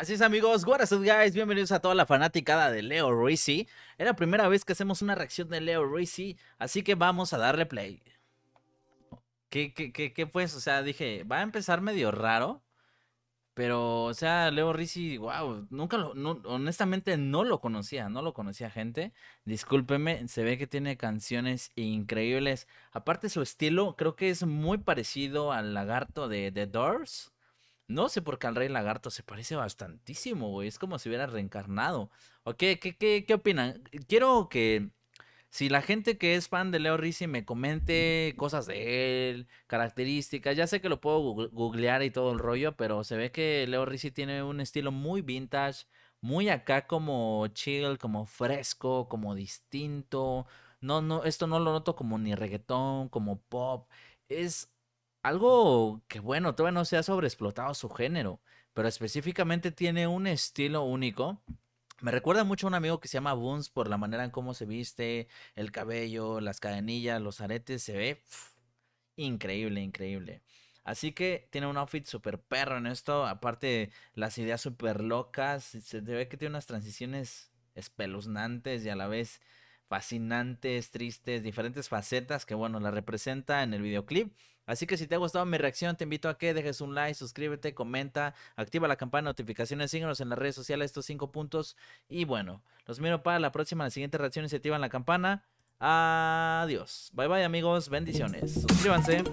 Así es amigos, what's up guys, bienvenidos a toda la fanaticada de Leo Rizzi. Es la primera vez que hacemos una reacción de Leo Rizzi, así que vamos a darle play. ¿Qué, qué, qué, pues? O sea, dije, va a empezar medio raro, pero, o sea, Leo Rizzi, wow, nunca lo, honestamente no lo conocía, no lo conocía gente. Discúlpeme, se ve que tiene canciones increíbles. Aparte su estilo, creo que es muy parecido al lagarto de The Doors. No sé por qué al Rey Lagarto se parece bastantísimo, güey. Es como si hubiera reencarnado. ¿O qué, opinan? Quiero que si la gente que es fan de Leo Rizzi me comente cosas de él, características, ya sé que lo puedo googlear y todo el rollo, pero se ve que Leo Rizzi tiene un estilo muy vintage, muy acá como chill, como fresco, como distinto. No, no, esto no lo noto como ni reggaetón, como pop. Es algo que, bueno, todavía no se ha sobreexplotado su género, pero específicamente tiene un estilo único. Me recuerda mucho a un amigo que se llama Boons por la manera en cómo se viste, el cabello, las cadenillas, los aretes, se ve increíble, increíble. Así que tiene un outfit súper perro en esto, aparte las ideas súper locas, se ve que tiene unas transiciones espeluznantes y a la vez fascinantes, tristes, diferentes facetas que, bueno, la representa en el videoclip. Así que si te ha gustado mi reacción, te invito a que dejes un like, suscríbete, comenta, activa la campana de notificaciones, síguenos en las redes sociales, estos cinco puntos. Y bueno, los miro para la próxima, la siguiente reacción y se activan la campana. Adiós. Bye bye amigos, bendiciones. Suscríbanse.